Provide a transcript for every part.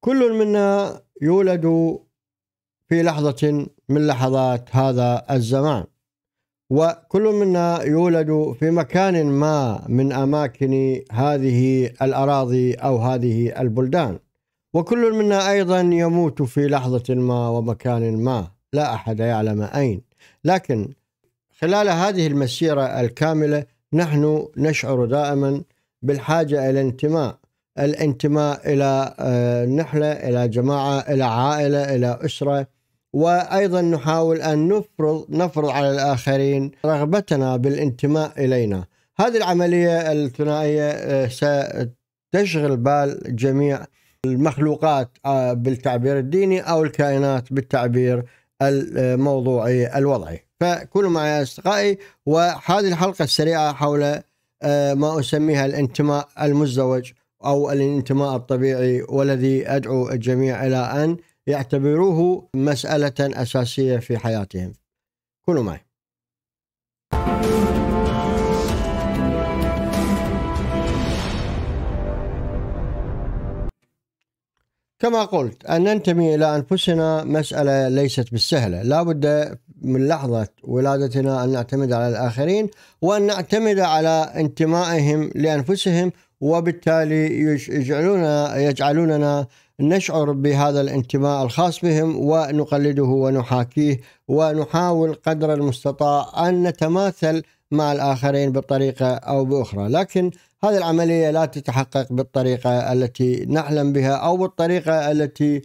كل منا يولد في لحظة من لحظات هذا الزمان وكل منا يولد في مكان ما من أماكن هذه الأراضي أو هذه البلدان وكل منا أيضا يموت في لحظة ما ومكان ما لا أحد يعلم أين لكن خلال هذه المسيرة الكاملة نحن نشعر دائما بالحاجة إلى انتماء الانتماء إلى آه، نحلة إلى جماعة إلى عائلة إلى أسرة وأيضا نحاول أن نفرض نفرض على الآخرين رغبتنا بالانتماء إلينا هذه العملية الثنائية آه، ستشغل بال جميع المخلوقات آه، بالتعبير الديني أو الكائنات بالتعبير الموضوعي الوضعي فكونوا معي أصدقائي وهذه الحلقة السريعة حول ما أسميها الانتماء المزدوج أو الانتماء الطبيعي والذي أدعو الجميع إلى أن يعتبروه مسألة أساسية في حياتهم كونوا معي كما قلت أن ننتمي إلى أنفسنا مسألة ليست بالسهلة لا بد من لحظة ولادتنا أن نعتمد على الآخرين وأن نعتمد على انتمائهم لأنفسهم وبالتالي يجعلون يجعلوننا نشعر بهذا الانتماء الخاص بهم ونقلده ونحاكيه ونحاول قدر المستطاع ان نتماثل مع الاخرين بطريقه او باخرى، لكن هذه العمليه لا تتحقق بالطريقه التي نحلم بها او بالطريقه التي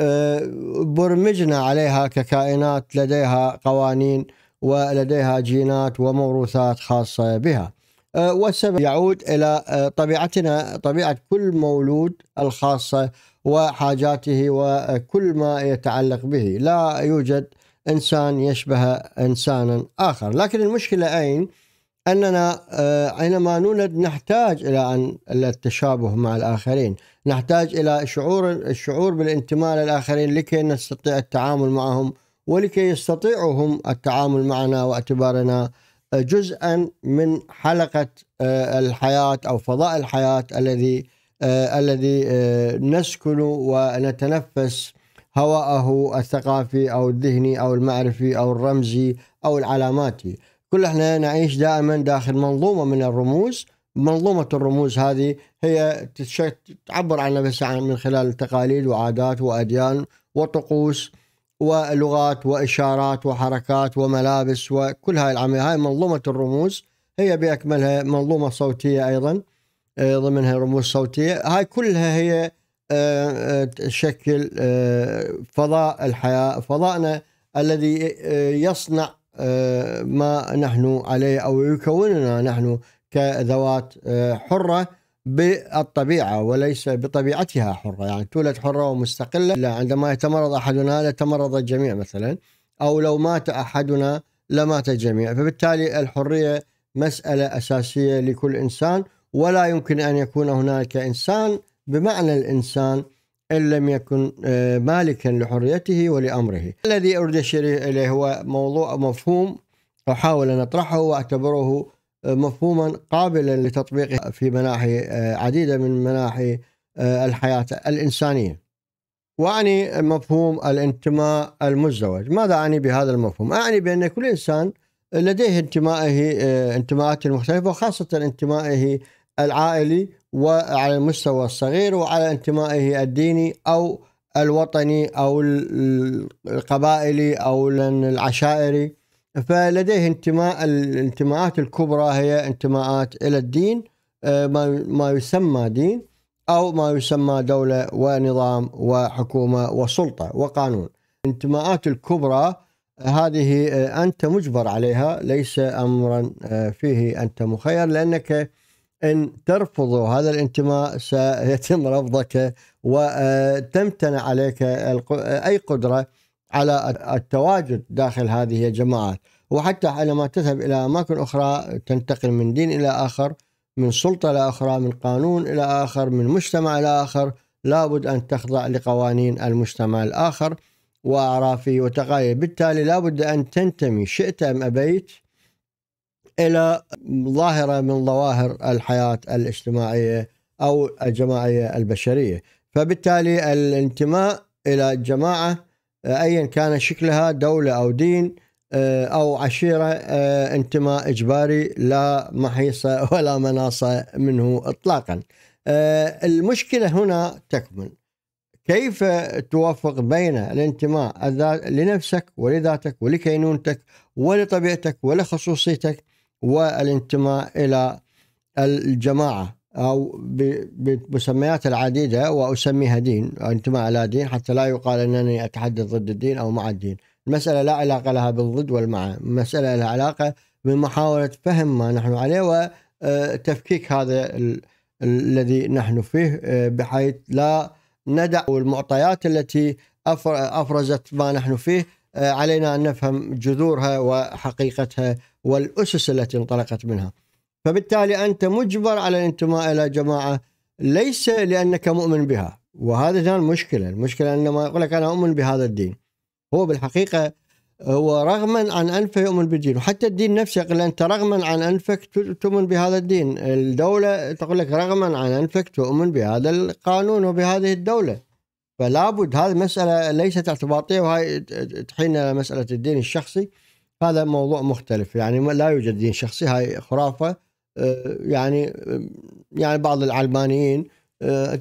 آه، برمجنا عليها ككائنات لديها قوانين ولديها جينات وموروثات خاصه بها. آه، والسبب يعود إلى آه، طبيعتنا طبيعة كل مولود الخاصة وحاجاته وكل ما يتعلق به لا يوجد إنسان يشبه إنسانا آخر لكن المشكلة أين؟ أننا حينما آه، نولد نحتاج إلى أن التشابه مع الآخرين نحتاج إلى شعور الشعور بالانتماء للآخرين لكي نستطيع التعامل معهم ولكي يستطيعوا هم التعامل معنا واعتبارنا جزءا من حلقه آه، الحياه او فضاء الحياه الذي آه، الذي آه، نسكن ونتنفس هواءه الثقافي او الذهني او المعرفي او الرمزي او العلاماتي كل احنا نعيش دائما داخل منظومه من الرموز منظومه الرموز هذه هي تعبر عن نفسها من خلال تقاليد وعادات واديان وطقوس ولغات وإشارات وحركات وملابس وكل هاي العملية هاي منظومة الرموز هي بأكملها منظومة صوتية أيضا آه، ضمنها رموز صوتية هاي كلها هي آه، آه، تشكل فضاء الحياة فضاءنا الذي يصنع ما نحن عليه أو يكوننا نحن كذوات حرة بالطبيعة وليس بطبيعتها حرة يعني تولد حرة ومستقلة لا عندما يتمرض أحدنا لتمرض الجميع مثلا أو لو مات أحدنا لمات الجميع فبالتالي الحرية مسألة أساسية لكل إنسان ولا يمكن أن يكون هناك إنسان بمعنى الإنسان إن لم يكن آه، مالكا لحريته ولأمره الذي أريد الشريف إليه هو موضوع مفهوم أحاول أن أطرحه وأعتبره مفهوما قابلا لتطبيقه في مناحي آه، عديده من مناحي آه، الحياه الانسانيه. واعني مفهوم الانتماء المزدوج، ماذا اعني بهذا المفهوم؟ اعني بان كل انسان لديه انتمائه آه، انتماءات مختلفه وخاصه انتمائه العائلي وعلى المستوى الصغير وعلى انتمائه الديني او الوطني او القبائلي او العشائري فلديه انتماء الانتماءات الكبرى هي انتماءات الى الدين آه، ما ما يسمى دين او ما يسمى دوله ونظام وحكومه وسلطه وقانون. الانتماءات الكبرى هذه آه، انت مجبر عليها ليس امرا آه، فيه انت مخير لانك ان ترفض هذا الانتماء سيتم رفضك وتمتنع عليك اي قدره على التواجد داخل هذه الجماعات وحتى عندما تذهب إلى أماكن أخرى تنتقل من دين إلى آخر من سلطة إلى أخرى من قانون إلى آخر من مجتمع إلى آخر لابد أن تخضع لقوانين المجتمع الآخر وأعرافه وتقاليده بالتالي لابد أن تنتمي شئت أم أبيت إلى ظاهرة من ظواهر الحياة الاجتماعية أو الجماعية البشرية فبالتالي الانتماء إلى جماعة ايا كان شكلها دوله او دين آه، او عشيره آه، انتماء اجباري لا محيص ولا مناص منه اطلاقا. آه، المشكله هنا تكمن كيف توفق بين الانتماء لنفسك ولذاتك ولكينونتك ولطبيعتك ولخصوصيتك والانتماء الى الجماعه أو بمسميات العديدة وأسميها دين انتماء إلى دين حتى لا يقال أنني أتحدث ضد الدين أو مع الدين المسألة لا علاقة لها بالضد والمع المسألة لها علاقة بمحاولة فهم ما نحن عليه وتفكيك آه، هذا ال... الذي نحن فيه آه، بحيث لا ندع المعطيات التي أفرزت ما نحن فيه آه، علينا أن نفهم جذورها وحقيقتها والأسس التي انطلقت منها فبالتالي أنت مجبر على الانتماء إلى جماعة ليس لأنك مؤمن بها وهذا كان مشكلة المشكلة أن ما يقول لك أنا أؤمن بهذا الدين هو بالحقيقة هو رغما عن أنفه يؤمن بالدين وحتى الدين نفسه يقول أنت رغما عن أنفك تؤمن بهذا الدين الدولة تقول لك رغما عن أنفك تؤمن بهذا القانون وبهذه الدولة فلا بد هذه مسألة ليست اعتباطية وهي تحين إلى مسألة الدين الشخصي هذا موضوع مختلف يعني لا يوجد دين شخصي هاي خرافة آه، يعني آه، يعني بعض العلمانيين آه،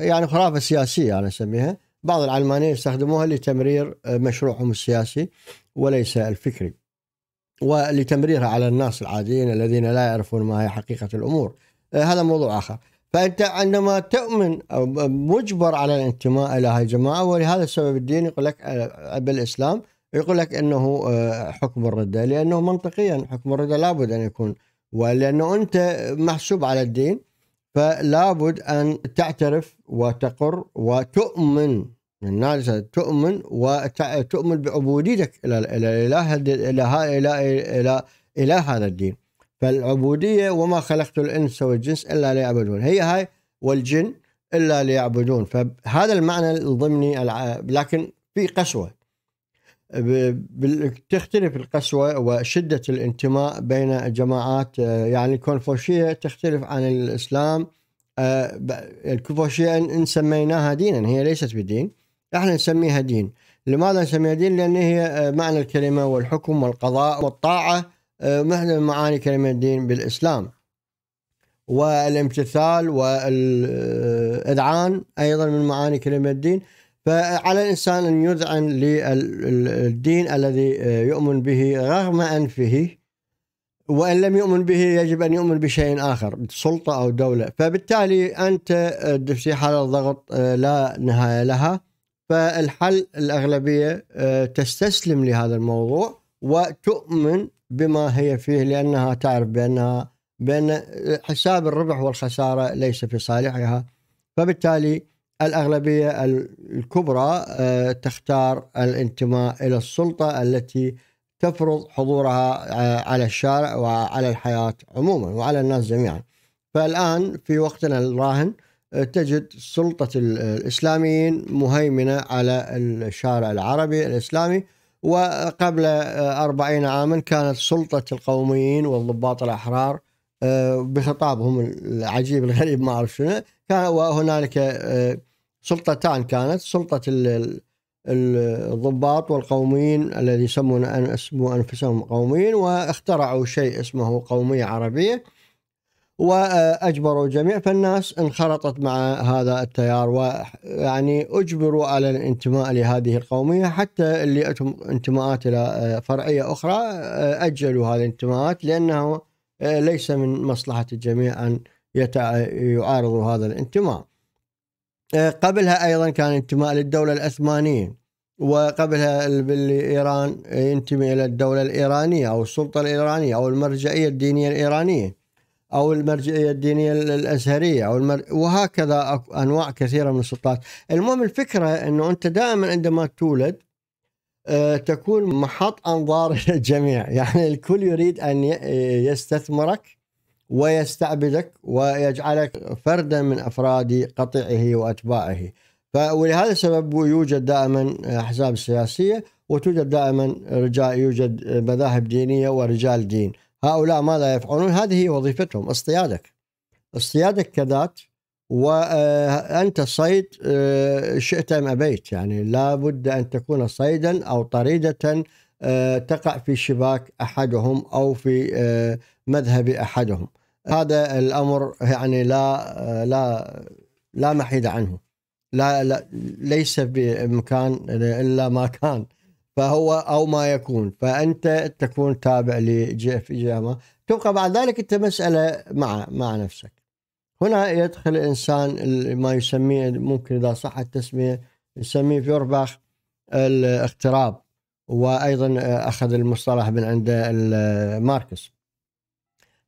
يعني خرافه سياسيه انا اسميها بعض العلمانيين يستخدموها لتمرير مشروعهم السياسي وليس الفكري ولتمريرها على الناس العاديين الذين لا يعرفون ما هي حقيقه الامور هذا موضوع اخر فانت عندما تؤمن او مجبر على الانتماء الى هاي الجماعه ولهذا السبب الدين يقول لك بالاسلام يقول لك انه حكم الرده لانه منطقيا حكم الرده لابد ان يكون ولانه انت محسوب على الدين فلابد ان تعترف وتقر وتؤمن الناس تؤمن وتؤمن بعبوديتك الى الى اله الى الى الى الى هذا الدين فالعبوديه وما خلقت الانس والجنس الا ليعبدون هي هاي والجن الا ليعبدون فهذا المعنى الضمني لكن في قسوه تختلف القسوة وشدة الانتماء بين جماعات آه، يعني الكونفوشية تختلف عن الإسلام آه، الكونفوشية إن سميناها دينا هي ليست بدين احنا نسميها دين لماذا نسميها دين لأن هي آه، معنى الكلمة والحكم والقضاء والطاعة من معاني كلمة الدين بالإسلام والامتثال والإذعان أيضا من معاني كلمة الدين فعلى الإنسان أن يذعن للدين الذي آه، يؤمن به رغم أنفه وإن لم يؤمن به يجب أن يؤمن بشيء آخر سلطة أو دولة فبالتالي أنت آه، في حالة ضغط آه، لا نهاية لها فالحل الأغلبية تستسلم لهذا الموضوع وتؤمن بما هي فيه لأنها تعرف بأنها بأن حساب الربح والخسارة ليس في صالحها فبالتالي الأغلبية الكبرى آه، تختار الانتماء إلى السلطة التي تفرض حضورها آه، على الشارع وعلى الحياة عموما وعلى الناس جميعا فالآن في وقتنا الراهن آه، تجد سلطة الإسلاميين مهيمنة على الشارع العربي الإسلامي وقبل أربعين عاما كانت سلطة القوميين والضباط الأحرار بخطابهم العجيب الغريب ما أعرف شنو كان وهنالك سلطتان كانت سلطة الضباط والقوميين الذي يسمون اسموا انفسهم قوميين واخترعوا شيء اسمه قومية عربية واجبروا الجميع فالناس انخرطت مع هذا التيار ويعني اجبروا على الانتماء لهذه القوميه حتى اللي اتهم انتماءات الى آه، فرعيه اخرى آه، اجلوا هذه الانتماءات لانه آه، ليس من مصلحه الجميع ان يعارضوا هذا الانتماء. آه، قبلها ايضا كان انتماء للدوله العثمانيه وقبلها ايران آه، ينتمي الى الدوله الايرانيه او السلطه الايرانيه او المرجعيه الدينيه الايرانيه او المرجعيه الدينيه الازهريه او المر... وهكذا انواع كثيره من السلطات، المهم الفكره انه انت دائما عندما تولد آه، تكون محط انظار الجميع، يعني الكل يريد ان يستثمرك ويستعبدك ويجعلك فردا من افراد قطيعه واتباعه فلهذا السبب يوجد دائما احزاب سياسيه وتوجد دائما رجال يوجد مذاهب دينيه ورجال دين هؤلاء ماذا يفعلون هذه هي وظيفتهم اصطيادك اصطيادك كذات وانت صيد آه، شئت ام ابيت يعني لابد ان تكون صيدا او طريده آه، تقع في شباك احدهم او في آه، مذهب احدهم هذا الامر يعني لا لا لا محيد عنه لا, لا ليس بامكان الا ما كان فهو او ما يكون فانت تكون تابع جاما تبقى بعد ذلك انت مساله مع مع نفسك هنا يدخل الانسان ما يسميه ممكن اذا صح التسميه يسميه فيورباخ الاغتراب وايضا اخذ المصطلح من عند ماركس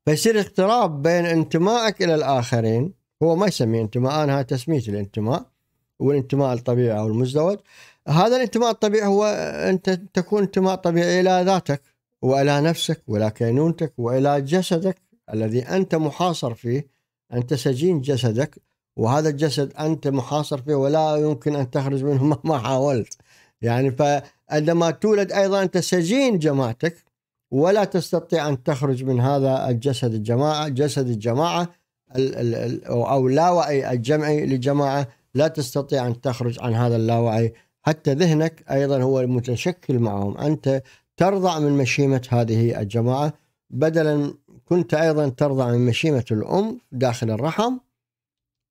فيصير اضطراب بين انتمائك الى الاخرين هو ما يسميه انتماء انا هاي تسميه الانتماء والانتماء الطبيعي او المزدوج هذا الانتماء الطبيعي هو انت تكون انتماء طبيعي الى ذاتك والى نفسك والى كينونتك والى جسدك الذي انت محاصر فيه انت سجين جسدك وهذا الجسد انت محاصر فيه ولا يمكن ان تخرج منه مهما حاولت يعني فعندما تولد ايضا انت سجين جماعتك ولا تستطيع أن تخرج من هذا الجسد الجماعة جسد الجماعة أو اللاوعي الجمعي للجماعة لا تستطيع أن تخرج عن هذا اللاوعي حتى ذهنك أيضا هو المتشكل معهم أنت ترضع من مشيمة هذه الجماعة بدلا كنت أيضا ترضع من مشيمة الأم داخل الرحم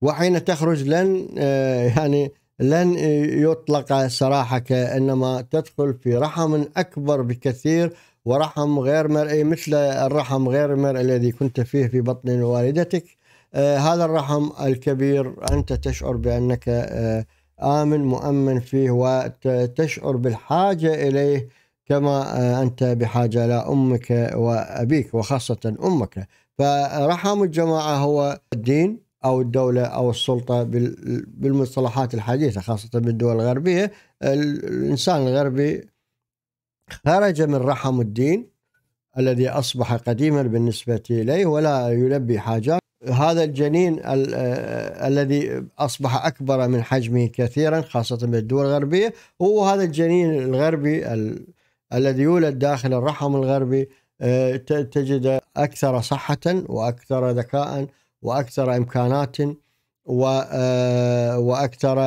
وحين تخرج لن آه، يعني لن يطلق سراحك إنما تدخل في رحم أكبر بكثير ورحم غير مرئي إيه، مثل الرحم غير المرئي الذي كنت فيه في بطن والدتك آه، هذا الرحم الكبير أنت تشعر بأنك آه، آمن مؤمن فيه وتشعر بالحاجة إليه كما آه، أنت بحاجة لأمك وأبيك وخاصة أمك فرحم الجماعة هو الدين أو الدولة أو السلطة بالمصطلحات الحديثة خاصة بالدول الغربية الإنسان الغربي خرج من رحم الدين الذي أصبح قديما بالنسبة إليه ولا يلبي حاجات هذا الجنين ال آه، الذي أصبح أكبر من حجمه كثيرا خاصة بالدول الغربية هو هذا الجنين الغربي ال الذي يولد داخل الرحم الغربي آه، تجد أكثر صحة وأكثر ذكاء وأكثر إمكانات آه، وأكثر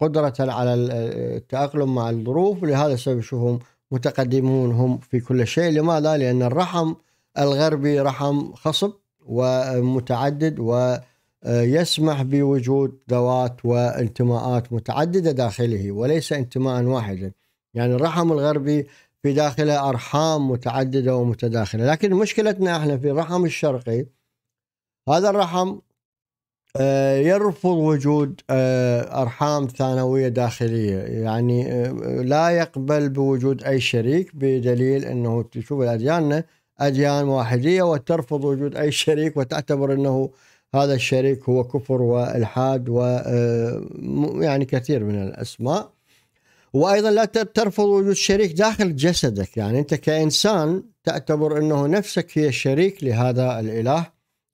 قدرة على التأقلم مع الظروف لهذا السبب يشوفهم متقدمون هم في كل شيء لماذا؟ لأن الرحم الغربي رحم خصب ومتعدد ويسمح بوجود ذوات وانتماءات متعددة داخله وليس انتماء واحدا يعني الرحم الغربي في داخله أرحام متعددة ومتداخلة لكن مشكلتنا احنا في الرحم الشرقي هذا الرحم آه، يرفض وجود آه، ارحام ثانويه داخليه يعني آه، لا يقبل بوجود اي شريك بدليل انه تشوف ادياننا اديان واحديه وترفض وجود اي شريك وتعتبر انه هذا الشريك هو كفر والحاد و يعني كثير من الاسماء وايضا لا ترفض وجود شريك داخل جسدك يعني انت كانسان تعتبر انه نفسك هي الشريك لهذا الاله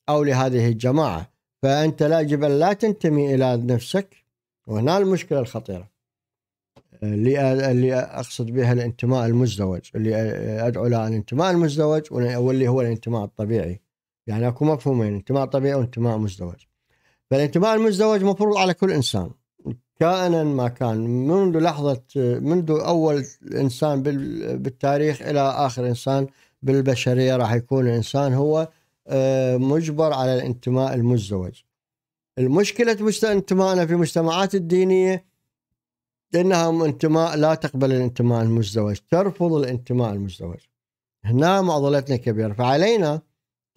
او لهذه الجماعه فانت لا يجب ان لا تنتمي الى نفسك وهنا المشكله الخطيره اللي اللي اقصد بها الانتماء المزدوج اللي ادعو له الانتماء المزدوج واللي هو الانتماء الطبيعي يعني اكو مفهومين انتماء طبيعي وانتماء مزدوج فالانتماء المزدوج مفروض على كل انسان كائنا ما كان منذ لحظه منذ اول انسان بالتاريخ الى اخر انسان بالبشريه راح يكون الانسان هو آه، مجبر على الانتماء المزدوج المشكلة انتمائنا في المجتمعات الدينية انها انتماء لا تقبل الانتماء المزدوج ترفض الانتماء المزدوج هنا معضلتنا كبيرة فعلينا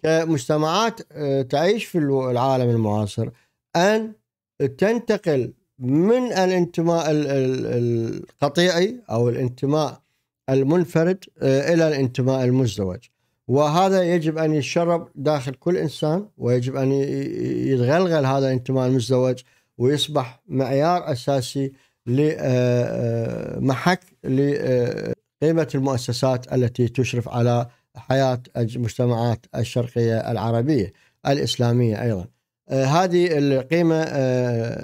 كمجتمعات آه، تعيش في العالم المعاصر أن تنتقل من الانتماء القطيعي أو الانتماء المنفرد آه، إلى الانتماء المزدوج وهذا يجب أن يتشرب داخل كل إنسان ويجب أن يتغلغل هذا الانتماء المزدوج ويصبح معيار أساسي لمحك آه، آه، لقيمة آه، المؤسسات التي تشرف على حياة المجتمعات الشرقية العربية الإسلامية أيضا هذه القيمة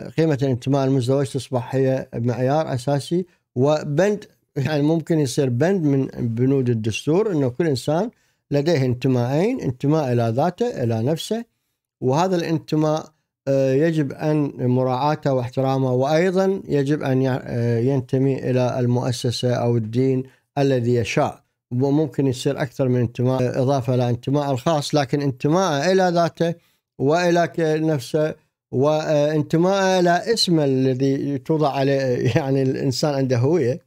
قيمة الانتماء المزدوج تصبح هي معيار أساسي وبند يعني ممكن يصير بند من بنود الدستور أنه كل إنسان لديه انتمائين انتماء إلى ذاته إلى نفسه وهذا الانتماء آه، يجب أن مراعاته واحترامه وأيضا يجب أن آه، ينتمي إلى المؤسسة أو الدين الذي يشاء وممكن يصير أكثر من انتماء إضافة إلى انتماء الخاص لكن انتماء إلى ذاته وإلى نفسه وانتماء آه، إلى اسمه الذي توضع عليه يعني الإنسان عنده هوية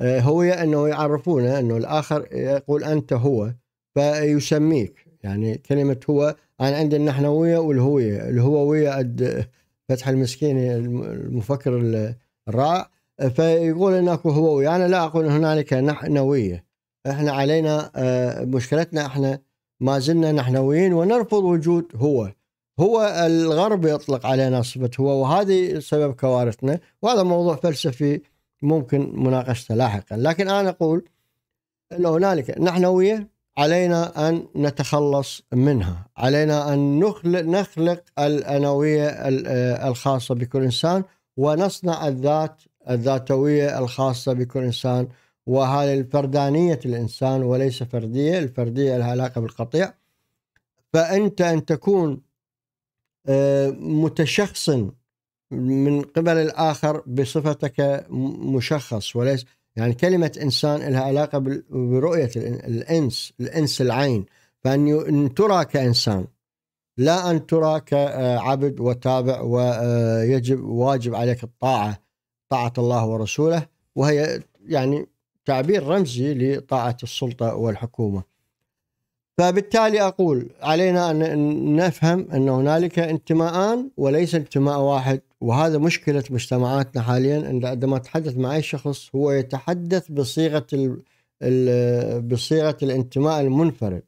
هوية أنه يعرفونه أنه الآخر يقول أنت هو فيسميك يعني كلمة هو أنا عندي النحنوية والهوية الهووية قد فتح المسكين المفكر الرائع فيقول ان اكو هووية انا لا اقول هنالك نحنويه احنا علينا آه، مشكلتنا احنا ما زلنا نحنويين ونرفض وجود هو هو الغرب يطلق علينا صفه هو وهذه سبب كوارثنا وهذا موضوع فلسفي ممكن مناقشته لاحقا لكن انا اقول ان هنالك نحنويه علينا ان نتخلص منها، علينا ان نخلق نخلق الانويه الخاصه بكل انسان ونصنع الذات الذاتويه الخاصه بكل انسان وهذه الفردانيه الانسان وليس فرديه، الفرديه لها علاقه بالقطيع. فانت ان تكون آه، متشخص من قبل الاخر بصفتك مشخص وليس يعني كلمة إنسان لها علاقة برؤية الإنس الإنس العين فأن ترى كإنسان لا أن ترى كعبد وتابع ويجب آه، واجب عليك الطاعة طاعة الله ورسوله وهي يعني تعبير رمزي لطاعة السلطة والحكومة فبالتالي أقول علينا أن نفهم أن هنالك انتماءان وليس انتماء واحد وهذا مشكلة مجتمعاتنا حاليا عندما أتحدث مع أي شخص هو يتحدث بصيغة بصيغة الانتماء المنفرد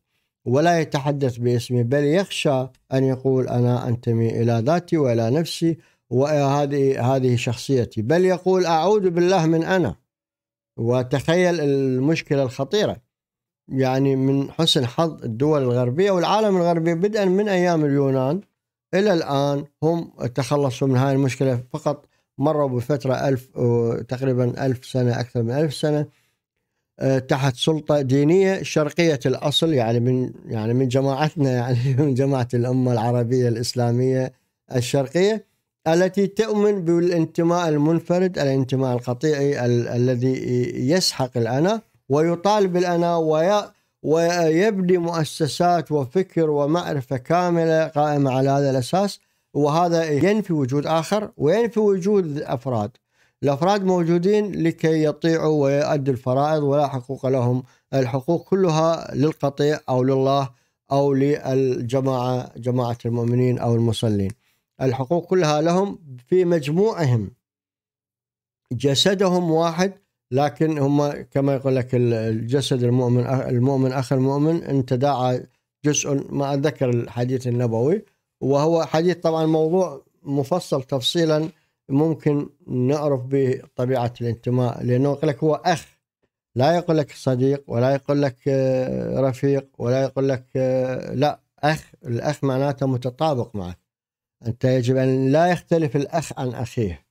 ولا يتحدث باسمي بل يخشى أن يقول أنا أنتمي إلى ذاتي وإلى نفسي وهذه هذه شخصيتي بل يقول أعوذ بالله من أنا وتخيل المشكلة الخطيرة يعني من حسن حظ الدول الغربية والعالم الغربي بدءا من أيام اليونان إلى الآن هم تخلصوا من هاي المشكلة فقط مروا بفترة ألف تقريبا ألف سنة أكثر من ألف سنة آه، تحت سلطة دينية شرقية الأصل يعني من يعني من جماعتنا يعني من جماعة الأمة العربية الإسلامية الشرقية التي تؤمن بالانتماء المنفرد الانتماء القطيعي ال- الذي يسحق الأنا ويطالب الأنا ويا ويبني مؤسسات وفكر ومعرفة كاملة قائمة على هذا الأساس وهذا ينفي وجود آخر وينفي وجود أفراد الأفراد موجودين لكي يطيعوا ويؤدوا الفرائض ولا حقوق لهم الحقوق كلها للقطيع أو لله أو للجماعة جماعة المؤمنين أو المصلين الحقوق كلها لهم في مجموعهم جسدهم واحد لكن هم كما يقول لك الجسد المؤمن المؤمن اخ المؤمن ان تداعى جزء ما اتذكر الحديث النبوي وهو حديث طبعا موضوع مفصل تفصيلا ممكن نعرف به طبيعه الانتماء لانه يقول لك هو اخ لا يقول لك صديق ولا يقول لك آه، رفيق ولا يقول لك آه، لا اخ الاخ معناته متطابق معك انت يجب ان لا يختلف الاخ عن اخيه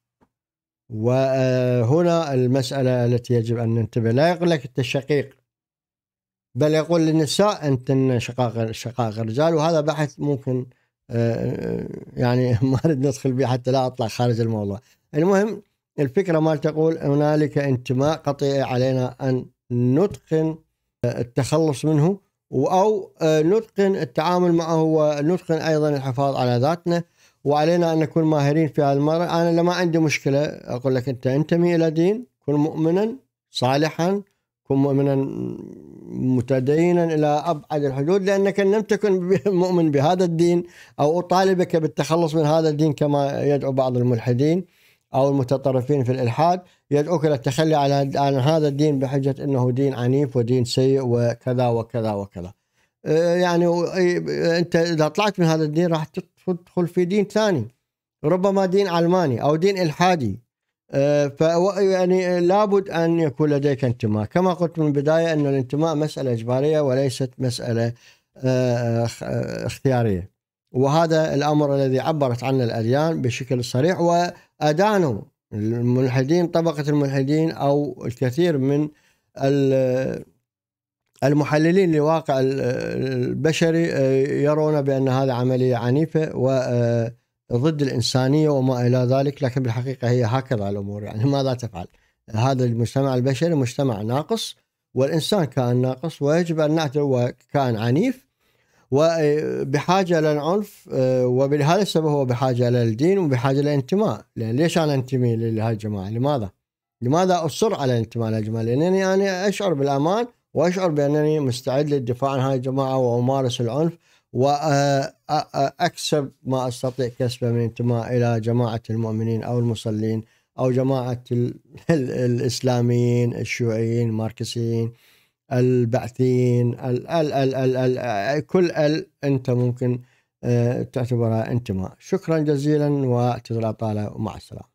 وهنا المسألة التي يجب أن ننتبه لا يقول لك أنت الشقيق بل يقول للنساء أنتن شقاق شقاق الرجال وهذا بحث ممكن آه، آه، يعني ما نريد ندخل به حتى لا أطلع خارج الموضوع المهم الفكرة ما تقول هنالك انتماء قطيع علينا أن نتقن آه، التخلص منه أو نتقن التعامل معه ونتقن أيضا الحفاظ على ذاتنا وعلينا ان نكون ماهرين في هذا المرة انا لما عندي مشكله اقول لك انت انتمي الى دين كن مؤمنا صالحا كن مؤمنا متدينا الى ابعد الحدود لانك ان لم تكن مؤمن بهذا الدين او اطالبك بالتخلص من هذا الدين كما يدعو بعض الملحدين او المتطرفين في الالحاد يدعوك الى التخلي على عن هذا الدين بحجه انه دين عنيف ودين سيء وكذا وكذا وكذا. أه، يعني انت اذا طلعت من هذا الدين راح تدخل في دين ثاني ربما دين علماني او دين الحادي آه، ف يعني لابد ان يكون لديك انتماء كما قلت من البدايه ان الانتماء مساله اجباريه وليست مساله آه، اختياريه وهذا الامر الذي عبرت عنه الاديان بشكل صريح وادانوا الملحدين طبقه الملحدين او الكثير من المحللين لواقع البشري آه، يرون بأن هذا عملية عنيفة وضد آه، الإنسانية وما إلى ذلك لكن بالحقيقة هي هكذا الأمور يعني ماذا تفعل هذا المجتمع البشري مجتمع ناقص والإنسان كان ناقص ويجب أن نعترف وكان عنيف وبحاجة آه، إلى العنف وبهذا السبب هو بحاجة إلى الدين وبحاجة إلى الانتماء لأن ليش أنا أنتمي لهذه الجماعة لماذا؟ لماذا أصر على الانتماء لهذه الجماعة لأنني أنا أشعر بالأمان واشعر بانني مستعد للدفاع عن هذه الجماعه وامارس العنف واكسب ما استطيع كسبه من انتماء الى جماعه المؤمنين او المصلين او جماعه الاسلاميين الشيوعيين الماركسيين البعثيين ال ال ال ال الـ كل ال انت ممكن آه، تعتبرها انتماء شكرا جزيلا واعتذر طالع ومع السلامه